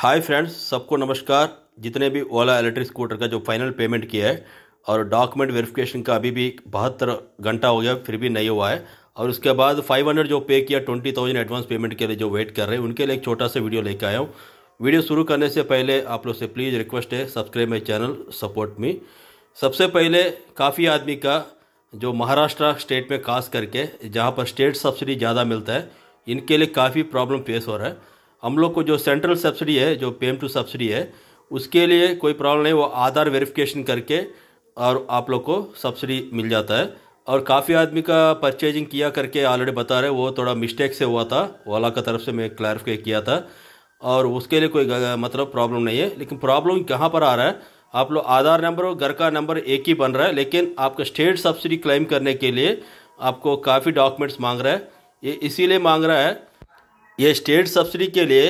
hi friends सबको नमस्कार जितने भी ओला इलेक्ट्रिक स्कूटर का जो फाइनल पेमेंट किया है और डॉक्यूमेंट वेरिफिकेशन का अभी भी बहत्तर घंटा हो गया फिर भी नहीं हुआ है और उसके बाद 500 जो पे किया 20,000 एडवांस पेमेंट के लिए जो वेट कर रहे हैं उनके लिए एक छोटा सा वीडियो लेकर आया हूँ वीडियो शुरू करने से पहले आप लोग से प्लीज़ रिक्वेस्ट है subscribe my channel support me सबसे पहले काफ़ी आदमी का जो महाराष्ट्र स्टेट में खास करके जहाँ पर स्टेट सब्सिडी ज़्यादा मिलता है इनके लिए काफ़ी प्रॉब्लम फेस हो रहा है हम लोग को जो सेंट्रल सब्सिडी है जो पी टू सब्सिडी है उसके लिए कोई प्रॉब्लम नहीं वो आधार वेरिफिकेशन करके और आप लोग को सब्सिडी मिल जाता है और काफ़ी आदमी का परचेजिंग किया करके ऑलरेडी बता रहे वो थोड़ा मिस्टेक से हुआ था ओला का तरफ से मैं क्लैरिफाई किया था और उसके लिए कोई मतलब प्रॉब्लम नहीं है लेकिन प्रॉब्लम कहाँ पर आ रहा है आप लोग आधार नंबर और घर का नंबर एक ही बन रहा है लेकिन आपका स्टेट सब्सिडी क्लेम करने के लिए आपको काफ़ी डॉक्यूमेंट्स मांग रहा है ये इसीलिए मांग रहा है ये स्टेट सब्सिडी के लिए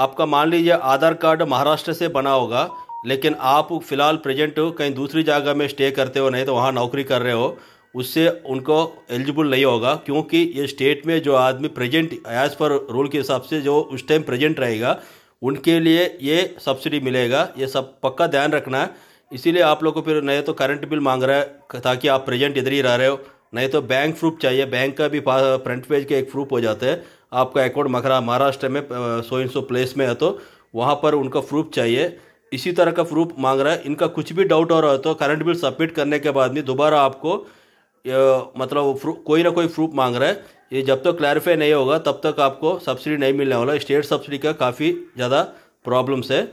आपका मान लीजिए आधार कार्ड महाराष्ट्र से बना होगा लेकिन आप फिलहाल प्रेजेंट कहीं दूसरी जगह में स्टे करते हो नहीं तो वहाँ नौकरी कर रहे हो उससे उनको एलिजिबल नहीं होगा क्योंकि ये स्टेट में जो आदमी प्रेजेंट एज पर रूल के हिसाब से जो उस टाइम प्रेजेंट रहेगा उनके लिए ये सब्सिडी मिलेगा ये सब पक्का ध्यान रखना है इसीलिए आप लोग को फिर नहीं तो करंट बिल मांग रहा है ताकि आप प्रेजेंट इधर ही रह रहे हो नहीं तो बैंक प्रूफ चाहिए बैंक का भी फ्रंट पेज के एक प्रूफ हो जाता है आपका अकाउंट मखरा महाराष्ट्र में सो इन सो प्लेस में है तो वहाँ पर उनका प्रूफ चाहिए इसी तरह का प्रूफ मांग रहा है इनका कुछ भी डाउट हो रहा है तो करंट बिल सबमिट करने के बाद में दोबारा आपको मतलब कोई ना कोई प्रूफ मांग रहा है ये जब तक तो क्लैरिफाई नहीं होगा तब तक आपको सब्सिडी नहीं मिलने वाला स्टेट सब्सिडी का काफ़ी ज़्यादा प्रॉब्लम्स है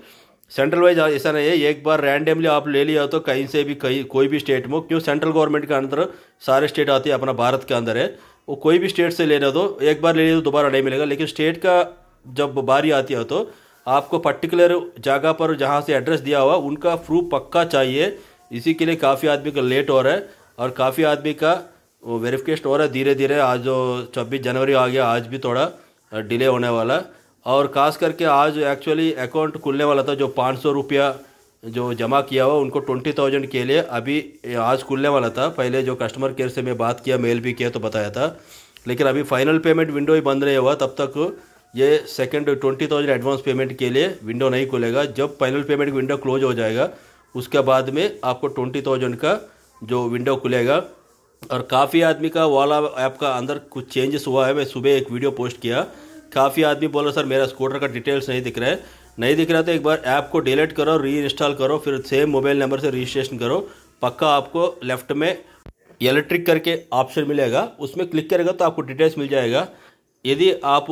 सेंट्रल वाइज ऐसा नहीं है एक बार रैंडमली आप ले लिया तो कहीं से भी कहीं कोई भी स्टेट में क्यों सेंट्रल गवर्नमेंट के अंदर सारे स्टेट आती है अपना भारत के अंदर है वो कोई भी स्टेट से लेना दो एक बार ले लिया तो दोबारा नहीं मिलेगा लेकिन स्टेट का जब बारी आती है तो आपको पर्टिकुलर जगह पर जहाँ से एड्रेस दिया हुआ उनका प्रूफ पक्का चाहिए इसी के लिए काफ़ी आदमी का लेट हो रहा है और काफ़ी आदमी का वेरिफिकेशन हो रहा है धीरे धीरे आज जो छब्बीस जनवरी आ गया आज भी थोड़ा डिले होने वाला और खास करके आज एक्चुअली अकाउंट खुलने वाला था जो पाँच सौ रुपया जो जमा किया हुआ उनको ट्वेंटी थाउजेंड के लिए अभी आज खुलने वाला था पहले जो कस्टमर केयर से मैं बात किया मेल भी किया तो बताया था लेकिन अभी फाइनल पेमेंट विंडो ही बंद नहीं हुआ तब तक ये second twenty thousand advance payment के लिए विंडो नहीं खुलेगा जब फाइनल पेमेंट विंडो क्लोज हो जाएगा उसके बाद में आपको ट्वेंटी थाउजेंड का जो विंडो खुलेगा और काफ़ी आदमी का वाला ऐप का अंदर कुछ चेंजेस हुआ है मैं सुबह एक वीडियो पोस्ट किया काफ़ी आदमी बोल रहे सर मेरा स्कूटर का डिटेल्स नहीं दिख रहा है नहीं दिख रहा तो एक बार ऐप को डिलीट करो री इंस्टॉल करो फिर सेम मोबाइल नंबर से रजिस्ट्रेशन करो पक्का आपको लेफ्ट में इलेक्ट्रिक करके ऑप्शन मिलेगा उसमें क्लिक करेगा तो आपको डिटेल्स मिल जाएगा यदि आप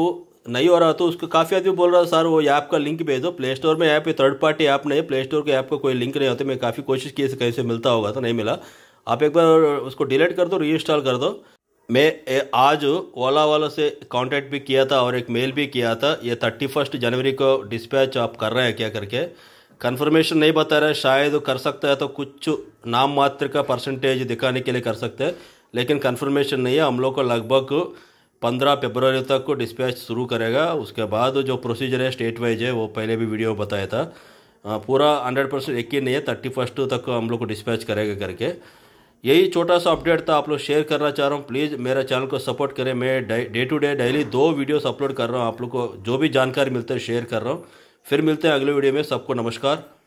नहीं हो रहा तो उसको काफ़ी आदमी बोल रहा सर वो ऐप का लिंक भेज दो प्ले स्टोर में ऐप थर्ड पार्टी ऐप नहीं प्ले स्टोर के ऐप का कोई लिंक नहीं होता मैं काफ़ी कोशिश की कैसे मिलता होगा तो नहीं मिला आप एक बार उसको डिलीट कर दो री इंस्टॉल कर दो मैं आज ओला वालों से कांटेक्ट भी किया था और एक मेल भी किया था ये थर्टी फर्स्ट जनवरी को डिस्पैच आप कर रहे हैं क्या करके कंफर्मेशन नहीं बता रहे शायद कर सकता है तो कुछ नाम मात्र का परसेंटेज दिखाने के लिए कर सकते हैं लेकिन कंफर्मेशन नहीं है हम लोग को लगभग पंद्रह फेबरवरी तक को डिस्पैच शुरू करेगा उसके बाद जो प्रोसीजर है स्टेट वाइज है वो पहले भी वीडियो बताया था पूरा हंड्रेड परसेंट यकीन नहीं है थर्टी फर्स्ट तक हम लोग को डिस्पैच करेगा करके यही छोटा सा अपडेट था आप लोग शेयर करना चाह रहा हूँ प्लीज़ मेरा चैनल को सपोर्ट करें मैं डे टू डे डेली दो वीडियोस अपलोड कर रहा हूँ आप लोग को जो भी जानकारी मिलते हैं शेयर कर रहा हूँ फिर मिलते हैं अगले वीडियो में सबको नमस्कार